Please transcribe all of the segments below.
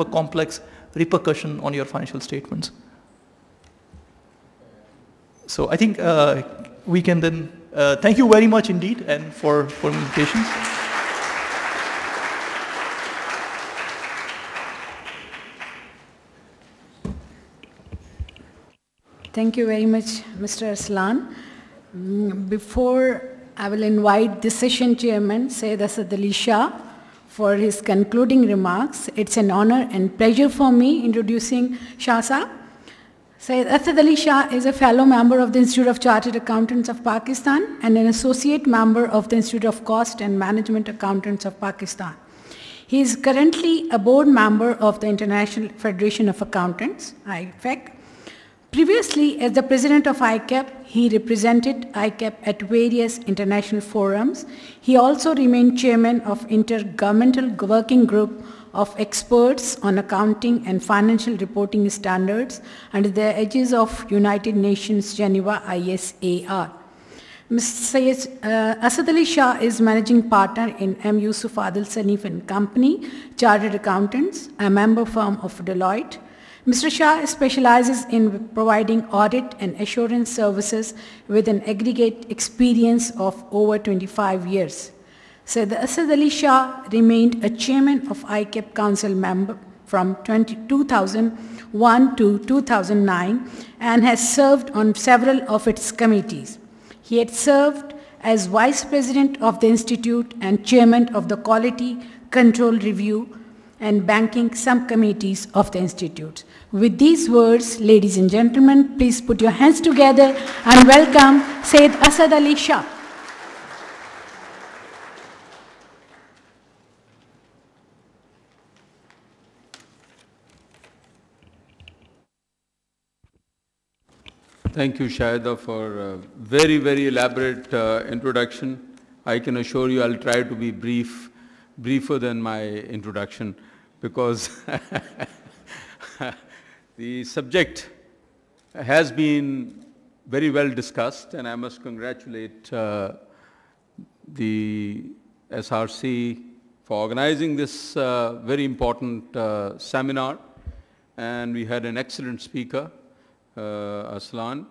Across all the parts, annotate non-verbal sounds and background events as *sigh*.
a complex repercussion on your financial statements. So I think uh, we can then, uh, thank you very much indeed and for, for invitations. Thank you very much, Mr. Aslan. Mm, before I will invite the session chairman, Sayed Asad Ali Shah, for his concluding remarks. It's an honor and pleasure for me introducing Shah Saab. Syed Asad Ali Shah is a fellow member of the Institute of Chartered Accountants of Pakistan and an associate member of the Institute of Cost and Management Accountants of Pakistan. He is currently a board member of the International Federation of Accountants, IFAC, Previously, as the president of ICAP, he represented ICAP at various international forums. He also remained chairman of Intergovernmental Working Group of experts on accounting and financial reporting standards under the aegis of United Nations Geneva ISAR. Mr. Uh, Asad Ali Shah is managing partner in M. Yusuf Adil Sanif and Company, Chartered Accountants, a member firm of Deloitte. Mr. Shah specializes in providing audit and assurance services with an aggregate experience of over 25 years. Sir Asad Ali Shah remained a chairman of ICAP Council member from 2001 to 2009 and has served on several of its committees. He had served as Vice President of the Institute and Chairman of the Quality Control Review and banking subcommittees of the institute. With these words, ladies and gentlemen, please put your hands together and welcome Sayed Asad Ali Shah. Thank you, Shahida, for a very, very elaborate uh, introduction. I can assure you I'll try to be brief, briefer than my introduction because *laughs* the subject has been very well discussed and I must congratulate uh, the SRC for organizing this uh, very important uh, seminar and we had an excellent speaker, uh, Aslan,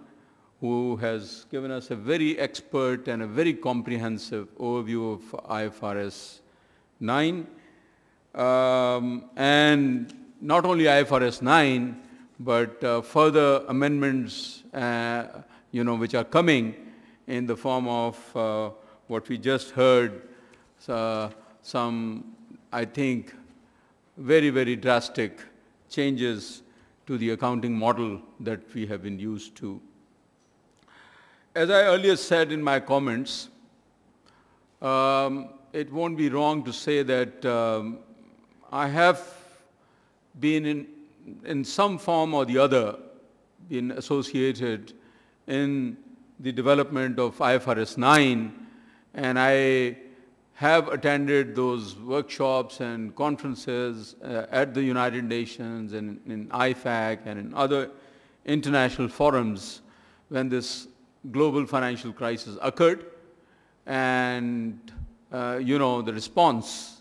who has given us a very expert and a very comprehensive overview of IFRS 9 um, and not only IFRS 9, but uh, further amendments, uh, you know, which are coming in the form of uh, what we just heard, uh, some, I think, very, very drastic changes to the accounting model that we have been used to. As I earlier said in my comments, um, it won't be wrong to say that um, I have been in, in some form or the other been associated in the development of IFRS 9 and I have attended those workshops and conferences uh, at the United Nations and in IFAC and in other international forums when this global financial crisis occurred and uh, you know the response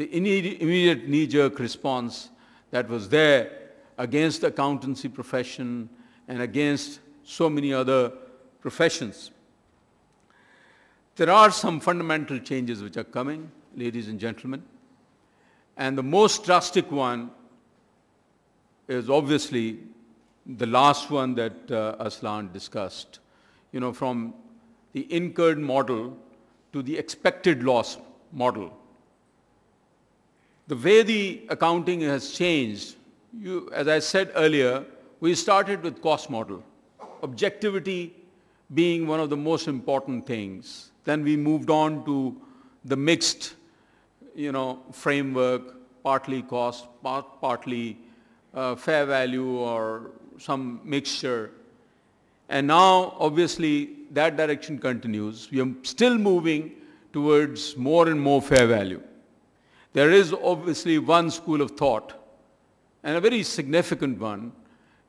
the immediate knee-jerk response that was there against the accountancy profession and against so many other professions. There are some fundamental changes which are coming, ladies and gentlemen. And the most drastic one is obviously the last one that uh, Aslan discussed. You know, from the incurred model to the expected loss model the way the accounting has changed, you, as I said earlier, we started with cost model. Objectivity being one of the most important things. Then we moved on to the mixed, you know, framework, partly cost, part, partly uh, fair value or some mixture. And now, obviously, that direction continues. We are still moving towards more and more fair value. There is obviously one school of thought, and a very significant one,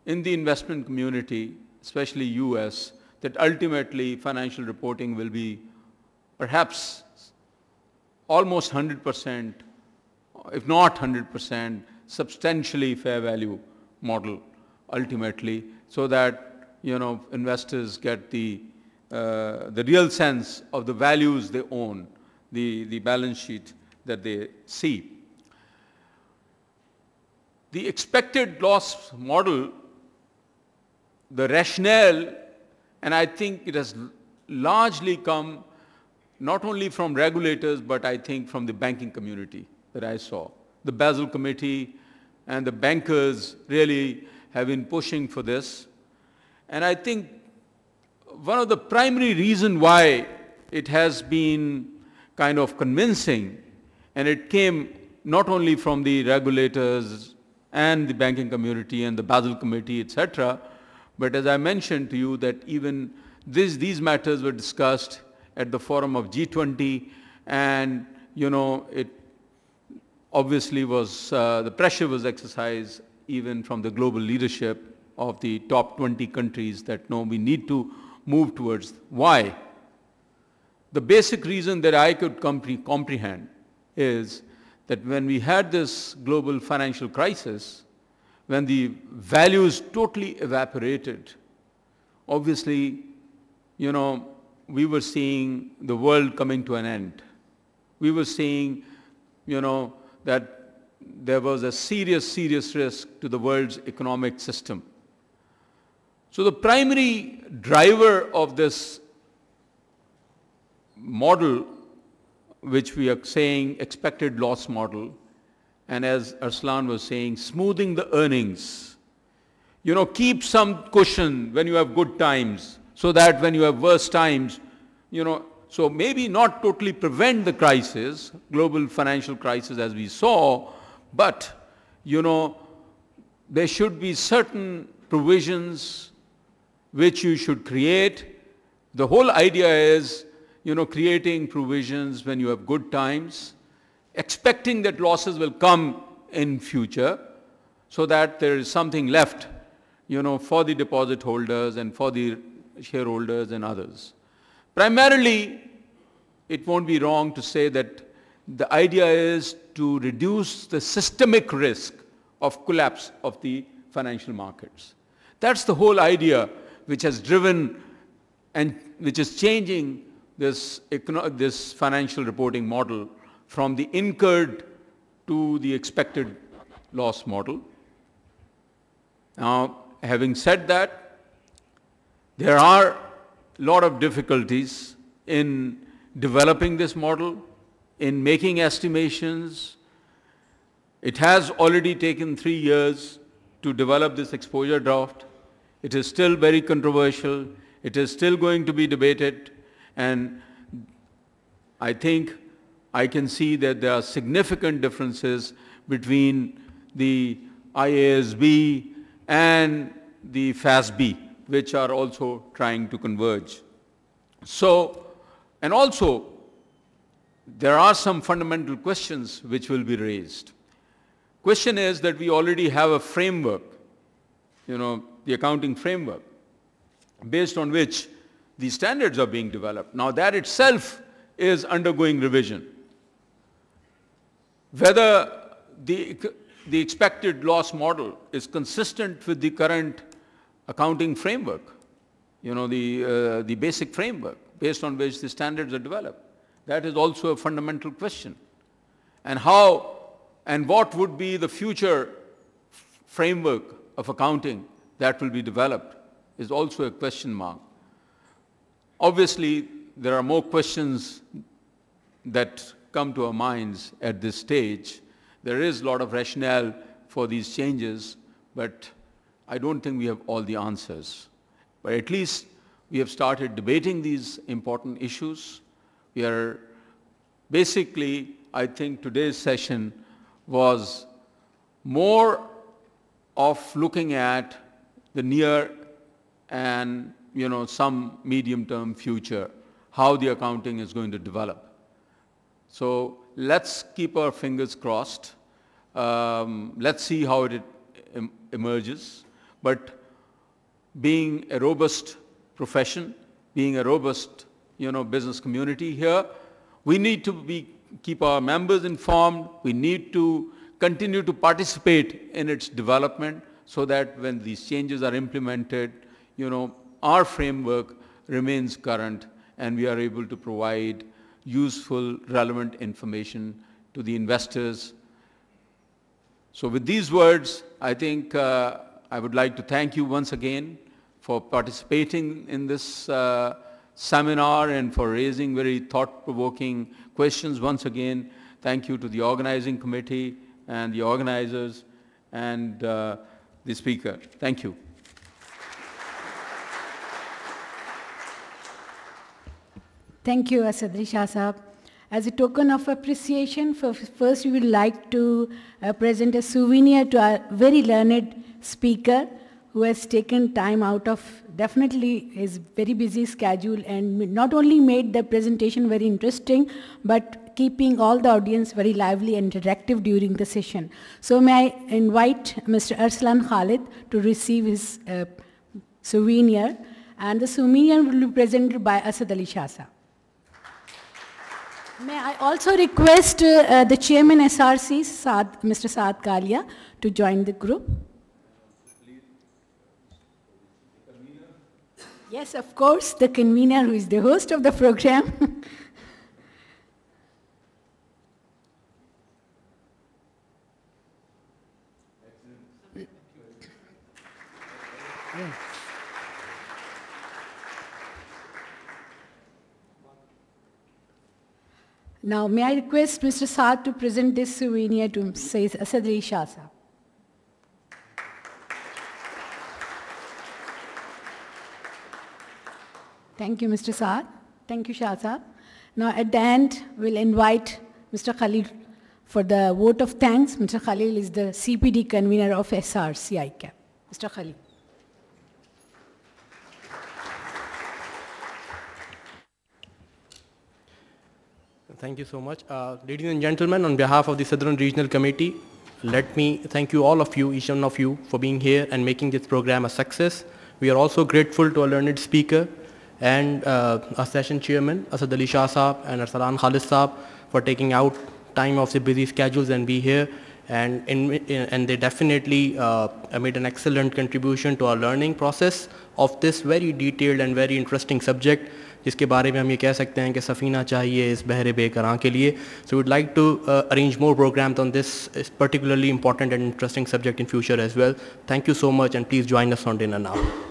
in the investment community, especially US, that ultimately financial reporting will be perhaps almost 100%, if not 100%, substantially fair value model ultimately so that you know investors get the uh, the real sense of the values they own the the balance sheet that they see. The expected loss model, the rationale, and I think it has largely come not only from regulators, but I think from the banking community that I saw. The Basel Committee and the bankers really have been pushing for this. And I think one of the primary reason why it has been kind of convincing and it came not only from the regulators and the banking community and the Basel Committee, etc., but as I mentioned to you that even this, these matters were discussed at the forum of G20 and, you know, it obviously was, uh, the pressure was exercised even from the global leadership of the top 20 countries that no, we need to move towards. Why? The basic reason that I could compre comprehend is that when we had this global financial crisis, when the values totally evaporated, obviously, you know, we were seeing the world coming to an end. We were seeing, you know, that there was a serious, serious risk to the world's economic system. So the primary driver of this model which we are saying expected loss model, and as Arslan was saying, smoothing the earnings. You know, keep some cushion when you have good times, so that when you have worse times, you know, so maybe not totally prevent the crisis, global financial crisis as we saw, but, you know, there should be certain provisions which you should create. The whole idea is you know, creating provisions when you have good times, expecting that losses will come in future so that there is something left, you know, for the deposit holders and for the shareholders and others. Primarily, it won't be wrong to say that the idea is to reduce the systemic risk of collapse of the financial markets. That's the whole idea which has driven and which is changing this, this financial reporting model from the incurred to the expected loss model. Now, having said that, there are a lot of difficulties in developing this model, in making estimations. It has already taken three years to develop this exposure draft. It is still very controversial. It is still going to be debated. And I think I can see that there are significant differences between the IASB and the FASB, which are also trying to converge. So, and also, there are some fundamental questions which will be raised. Question is that we already have a framework, you know, the accounting framework, based on which these standards are being developed. Now that itself is undergoing revision. Whether the, the expected loss model is consistent with the current accounting framework, you know, the, uh, the basic framework based on which the standards are developed. That is also a fundamental question. And how and what would be the future framework of accounting that will be developed is also a question mark. Obviously, there are more questions that come to our minds at this stage. There is a lot of rationale for these changes, but I don't think we have all the answers. But at least we have started debating these important issues. We are basically, I think today's session was more of looking at the near and you know, some medium-term future, how the accounting is going to develop. So let's keep our fingers crossed. Um, let's see how it em emerges. But being a robust profession, being a robust you know, business community here, we need to be, keep our members informed. We need to continue to participate in its development so that when these changes are implemented, you know, our framework remains current and we are able to provide useful, relevant information to the investors. So with these words, I think uh, I would like to thank you once again for participating in this uh, seminar and for raising very thought-provoking questions. Once again, thank you to the organizing committee and the organizers and uh, the speaker. Thank you. Thank you, Asadri uh, Shah Saab. As a token of appreciation, first we would like to uh, present a souvenir to our very learned speaker who has taken time out of definitely his very busy schedule and not only made the presentation very interesting, but keeping all the audience very lively and interactive during the session. So may I invite Mr. Arslan Khalid to receive his uh, souvenir and the souvenir will be presented by Asad Ali Shah Saab. May I also request uh, uh the Chairman SRC, Saad, Mr. Saad Kalia, to join the group. Yes, of course, the convener who is the host of the program. *laughs* Now may I request Mr. Saad to present this souvenir to Sadri uh, Shah Sahab. Thank you, Mr. Saad. Thank you, Shah Now at the end, we'll invite Mr. Khalil for the vote of thanks. Mr. Khalil is the CPD convener of SRCICAP. Mr. Khalil. Thank you so much. Uh, ladies and gentlemen, on behalf of the Southern Regional Committee, let me thank you all of you, each one of you, for being here and making this program a success. We are also grateful to our learned speaker and uh, our session chairman, Asad Ali Shah Saab and Arsalan Khalis Saab for taking out time of their busy schedules and be here. And, in, in, and they definitely uh, made an excellent contribution to our learning process of this very detailed and very interesting subject. जिसके बारे में हम ये कह सकते हैं कि सफ़ीना चाहिए इस बहर बेकरां के लिए so would like to arrange more program on this particularly important and interesting subject in future as well thank you so much and please join us on dinner now